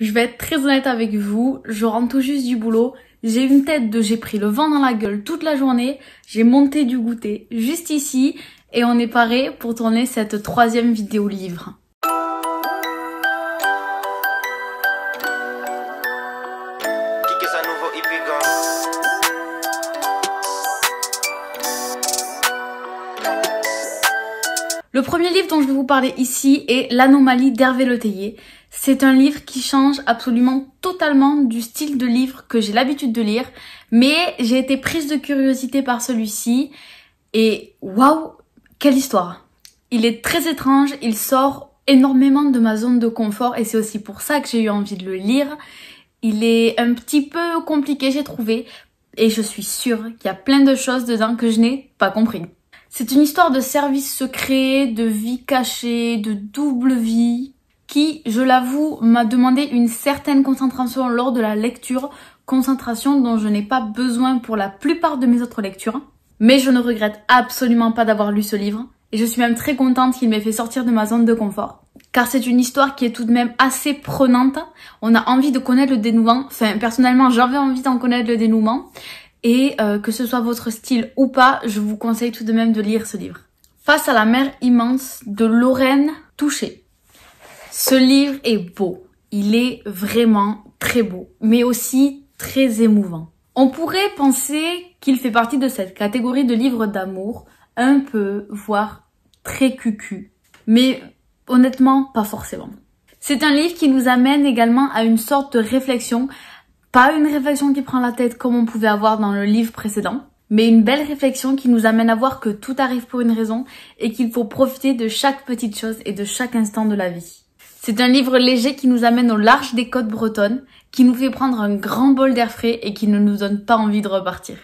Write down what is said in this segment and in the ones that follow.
Je vais être très honnête avec vous, je rentre tout juste du boulot, j'ai une tête de j'ai pris le vent dans la gueule toute la journée, j'ai monté du goûter juste ici et on est paré pour tourner cette troisième vidéo livre. Le premier livre dont je vais vous parler ici est L'anomalie d'Hervé Tellier. C'est un livre qui change absolument totalement du style de livre que j'ai l'habitude de lire, mais j'ai été prise de curiosité par celui-ci et waouh, quelle histoire. Il est très étrange, il sort énormément de ma zone de confort et c'est aussi pour ça que j'ai eu envie de le lire. Il est un petit peu compliqué, j'ai trouvé, et je suis sûre qu'il y a plein de choses dedans que je n'ai pas compris. C'est une histoire de service secret, de vie cachée, de double vie, qui, je l'avoue, m'a demandé une certaine concentration lors de la lecture, concentration dont je n'ai pas besoin pour la plupart de mes autres lectures. Mais je ne regrette absolument pas d'avoir lu ce livre, et je suis même très contente qu'il m'ait fait sortir de ma zone de confort. Car c'est une histoire qui est tout de même assez prenante, on a envie de connaître le dénouement, enfin personnellement j'avais envie d'en connaître le dénouement, et euh, que ce soit votre style ou pas, je vous conseille tout de même de lire ce livre. Face à la mer immense de Lorraine Touché, ce livre est beau. Il est vraiment très beau, mais aussi très émouvant. On pourrait penser qu'il fait partie de cette catégorie de livres d'amour, un peu, voire très cucu. Mais honnêtement, pas forcément. C'est un livre qui nous amène également à une sorte de réflexion, pas une réflexion qui prend la tête comme on pouvait avoir dans le livre précédent, mais une belle réflexion qui nous amène à voir que tout arrive pour une raison et qu'il faut profiter de chaque petite chose et de chaque instant de la vie. C'est un livre léger qui nous amène au large des côtes bretonnes, qui nous fait prendre un grand bol d'air frais et qui ne nous donne pas envie de repartir.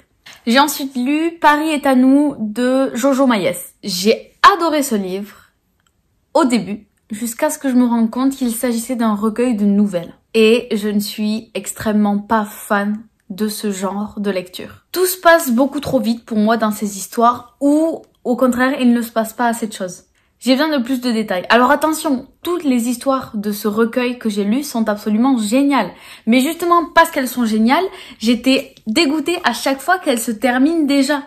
J'ai ensuite lu Paris est à nous de Jojo Maïs. J'ai adoré ce livre au début jusqu'à ce que je me rende compte qu'il s'agissait d'un recueil de nouvelles. Et je ne suis extrêmement pas fan de ce genre de lecture. Tout se passe beaucoup trop vite pour moi dans ces histoires ou au contraire il ne se passe pas assez de choses. J'ai viens de plus de détails. Alors attention, toutes les histoires de ce recueil que j'ai lu sont absolument géniales. Mais justement, parce qu'elles sont géniales, j'étais dégoûtée à chaque fois qu'elles se terminent déjà.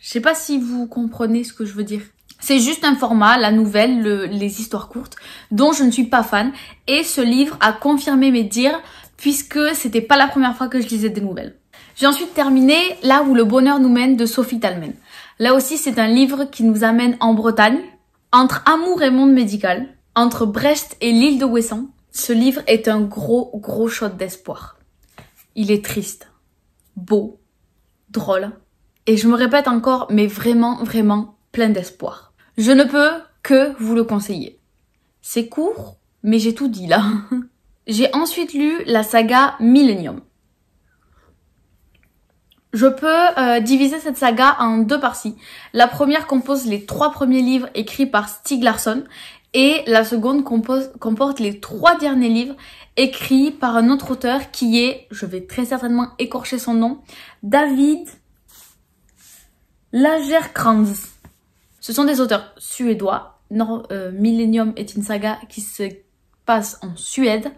Je sais pas si vous comprenez ce que je veux dire. C'est juste un format, la nouvelle, les histoires courtes, dont je ne suis pas fan. Et ce livre a confirmé mes dires, puisque c'était pas la première fois que je lisais des nouvelles. J'ai ensuite terminé Là où le bonheur nous mène de Sophie Talmen. Là aussi, c'est un livre qui nous amène en Bretagne, entre amour et monde médical, entre Brest et l'île de Wesson, ce livre est un gros, gros shot d'espoir. Il est triste, beau, drôle, et je me répète encore, mais vraiment, vraiment plein d'espoir. Je ne peux que vous le conseiller. C'est court, mais j'ai tout dit là. j'ai ensuite lu la saga Millennium. Je peux euh, diviser cette saga en deux parties. La première compose les trois premiers livres écrits par Stieg Larsson et la seconde compose, comporte les trois derniers livres écrits par un autre auteur qui est, je vais très certainement écorcher son nom, David Lagerkranz. Ce sont des auteurs suédois. Euh, Millennium est une saga qui se passe en Suède.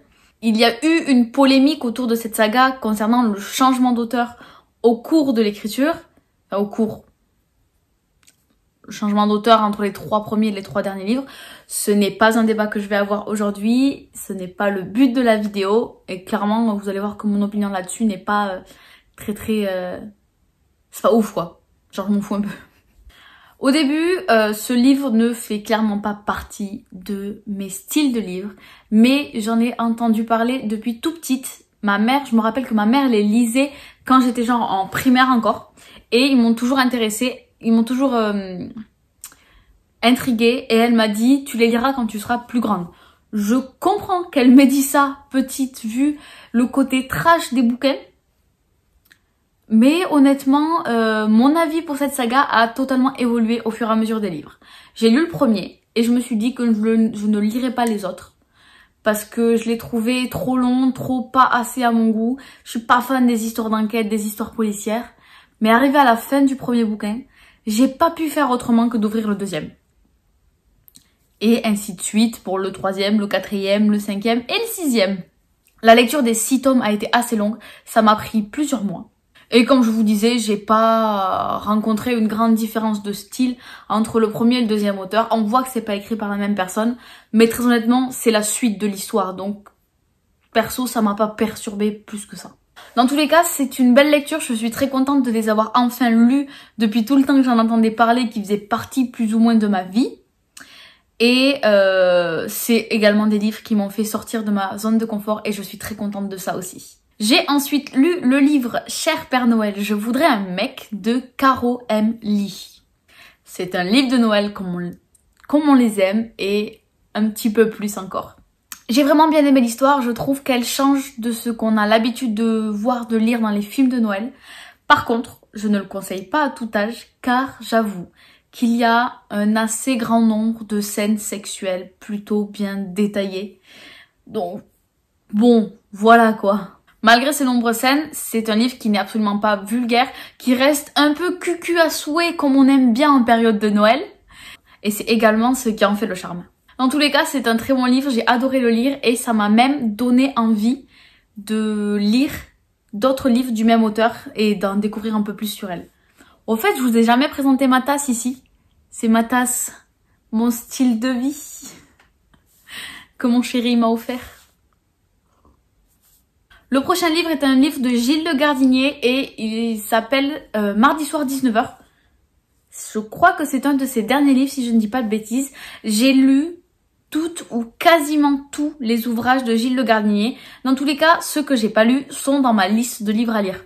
Il y a eu une polémique autour de cette saga concernant le changement d'auteur au cours de l'écriture, au cours, changement d'auteur entre les trois premiers et les trois derniers livres. Ce n'est pas un débat que je vais avoir aujourd'hui, ce n'est pas le but de la vidéo, et clairement vous allez voir que mon opinion là-dessus n'est pas euh, très très... Euh, c'est pas ouf quoi, genre je m'en fous un peu. Au début, euh, ce livre ne fait clairement pas partie de mes styles de livres, mais j'en ai entendu parler depuis tout petite Ma mère, je me rappelle que ma mère les lisait quand j'étais genre en primaire encore. Et ils m'ont toujours intéressé, ils m'ont toujours intrigué, euh, intriguée. Et elle m'a dit, tu les liras quand tu seras plus grande. Je comprends qu'elle m'ait dit ça, petite, vu le côté trash des bouquins. Mais honnêtement, euh, mon avis pour cette saga a totalement évolué au fur et à mesure des livres. J'ai lu le premier et je me suis dit que je, je ne lirai pas les autres parce que je l'ai trouvé trop long, trop pas assez à mon goût. Je suis pas fan des histoires d'enquête, des histoires policières. Mais arrivé à la fin du premier bouquin, j'ai pas pu faire autrement que d'ouvrir le deuxième. Et ainsi de suite pour le troisième, le quatrième, le cinquième et le sixième. La lecture des six tomes a été assez longue, ça m'a pris plusieurs mois. Et comme je vous disais, j'ai pas rencontré une grande différence de style entre le premier et le deuxième auteur. On voit que c'est pas écrit par la même personne, mais très honnêtement, c'est la suite de l'histoire, donc perso, ça m'a pas perturbé plus que ça. Dans tous les cas, c'est une belle lecture, je suis très contente de les avoir enfin lus depuis tout le temps que j'en entendais parler, qui faisait partie plus ou moins de ma vie. Et euh, c'est également des livres qui m'ont fait sortir de ma zone de confort et je suis très contente de ça aussi. J'ai ensuite lu le livre Cher Père Noël, je voudrais un mec de Caro M. Lee. C'est un livre de Noël comme on, les aime et un petit peu plus encore. J'ai vraiment bien aimé l'histoire, je trouve qu'elle change de ce qu'on a l'habitude de voir, de lire dans les films de Noël. Par contre, je ne le conseille pas à tout âge car j'avoue qu'il y a un assez grand nombre de scènes sexuelles plutôt bien détaillées. Donc, bon, voilà quoi. Malgré ses nombreuses scènes, c'est un livre qui n'est absolument pas vulgaire, qui reste un peu cucu à souhait comme on aime bien en période de Noël. Et c'est également ce qui en fait le charme. Dans tous les cas, c'est un très bon livre, j'ai adoré le lire et ça m'a même donné envie de lire d'autres livres du même auteur et d'en découvrir un peu plus sur elle. Au fait, je vous ai jamais présenté ma tasse ici. C'est ma tasse, mon style de vie que mon chéri m'a offert. Le prochain livre est un livre de Gilles Le Gardinier et il s'appelle euh, Mardi soir 19h. Je crois que c'est un de ses derniers livres si je ne dis pas de bêtises. J'ai lu toutes ou quasiment tous les ouvrages de Gilles Le Gardinier. Dans tous les cas, ceux que j'ai pas lus sont dans ma liste de livres à lire.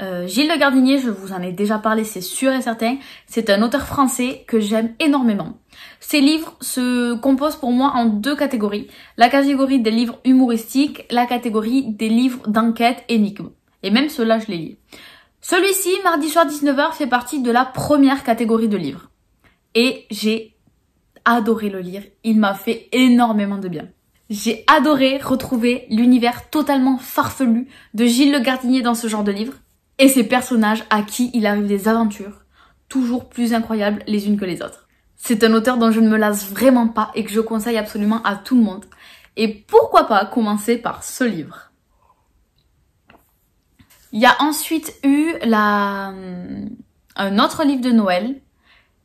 Euh, Gilles Le Gardinier, je vous en ai déjà parlé, c'est sûr et certain. C'est un auteur français que j'aime énormément. Ses livres se composent pour moi en deux catégories. La catégorie des livres humoristiques, la catégorie des livres d'enquête, énigme. Et même ceux-là, je les lis. Celui-ci, mardi soir 19h, fait partie de la première catégorie de livres. Et j'ai adoré le lire. Il m'a fait énormément de bien. J'ai adoré retrouver l'univers totalement farfelu de Gilles Le Gardinier dans ce genre de livre et ses personnages à qui il arrive des aventures, toujours plus incroyables les unes que les autres. C'est un auteur dont je ne me lasse vraiment pas et que je conseille absolument à tout le monde. Et pourquoi pas commencer par ce livre Il y a ensuite eu la... Euh, un autre livre de Noël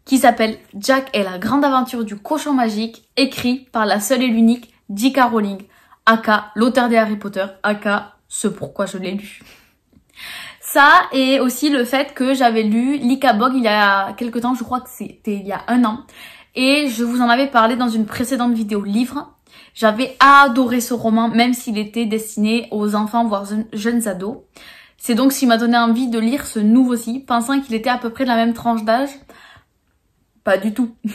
qui s'appelle Jack et la grande aventure du cochon magique, écrit par la seule et l'unique J.K. Rowling, aka l'auteur des Harry Potter, aka ce pourquoi je l'ai lu. Ça et aussi le fait que j'avais lu Lika Bog il y a quelque temps, je crois que c'était il y a un an. Et je vous en avais parlé dans une précédente vidéo livre. J'avais adoré ce roman, même s'il était destiné aux enfants, voire jeunes ados. C'est donc ce qui m'a donné envie de lire ce nouveau-ci, pensant qu'il était à peu près de la même tranche d'âge. Pas du tout.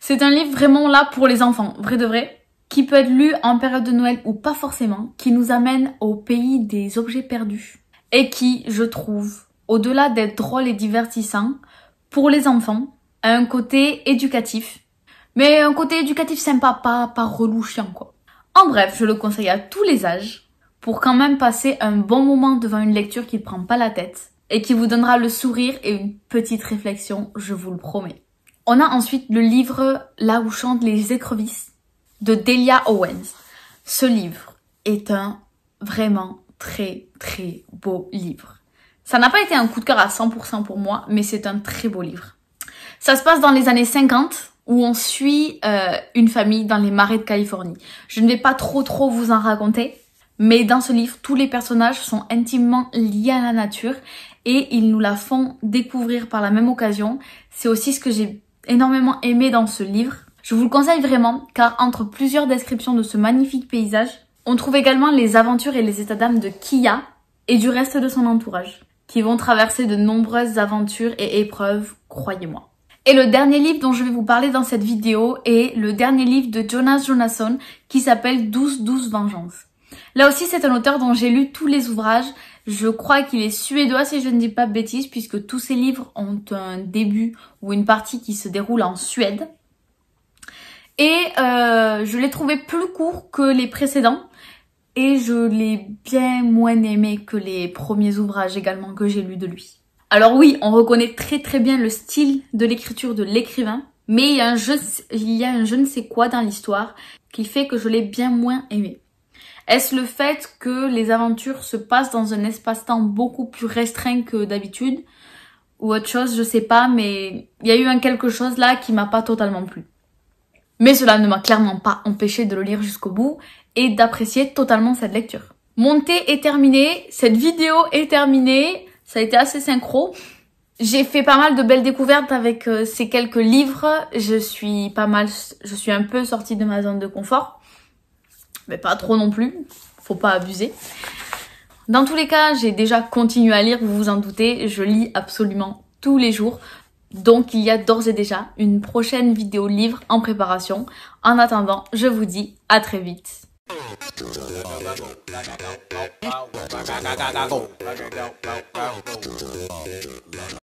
C'est un livre vraiment là pour les enfants, vrai de vrai, qui peut être lu en période de Noël ou pas forcément, qui nous amène au pays des objets perdus et qui, je trouve, au-delà d'être drôle et divertissant, pour les enfants, a un côté éducatif, mais un côté éducatif sympa, pas, pas relou chiant, quoi. En bref, je le conseille à tous les âges, pour quand même passer un bon moment devant une lecture qui ne prend pas la tête, et qui vous donnera le sourire et une petite réflexion, je vous le promets. On a ensuite le livre Là où chantent les écrevisses de Delia Owens. Ce livre est un vraiment très très beau livre. Ça n'a pas été un coup de cœur à 100% pour moi, mais c'est un très beau livre. Ça se passe dans les années 50 où on suit euh, une famille dans les marais de Californie. Je ne vais pas trop trop vous en raconter, mais dans ce livre, tous les personnages sont intimement liés à la nature et ils nous la font découvrir par la même occasion. C'est aussi ce que j'ai énormément aimé dans ce livre. Je vous le conseille vraiment car entre plusieurs descriptions de ce magnifique paysage, on trouve également les aventures et les états d'âme de Kia et du reste de son entourage, qui vont traverser de nombreuses aventures et épreuves, croyez-moi. Et le dernier livre dont je vais vous parler dans cette vidéo est le dernier livre de Jonas Jonasson qui s'appelle 12 12 Vengeance. Là aussi, c'est un auteur dont j'ai lu tous les ouvrages. Je crois qu'il est suédois si je ne dis pas de bêtises puisque tous ses livres ont un début ou une partie qui se déroule en Suède. Et euh, je l'ai trouvé plus court que les précédents et je l'ai bien moins aimé que les premiers ouvrages également que j'ai lus de lui. Alors oui, on reconnaît très très bien le style de l'écriture de l'écrivain, mais il y, a un je, il y a un je ne sais quoi dans l'histoire qui fait que je l'ai bien moins aimé. Est-ce le fait que les aventures se passent dans un espace-temps beaucoup plus restreint que d'habitude Ou autre chose, je sais pas, mais il y a eu un quelque chose là qui m'a pas totalement plu. Mais cela ne m'a clairement pas empêché de le lire jusqu'au bout et d'apprécier totalement cette lecture. Mon thé est terminé, cette vidéo est terminée, ça a été assez synchro. J'ai fait pas mal de belles découvertes avec euh, ces quelques livres. Je suis pas mal, je suis un peu sortie de ma zone de confort, mais pas trop non plus. Faut pas abuser. Dans tous les cas, j'ai déjà continué à lire, vous vous en doutez. Je lis absolument tous les jours. Donc il y a d'ores et déjà une prochaine vidéo livre en préparation. En attendant, je vous dis à très vite.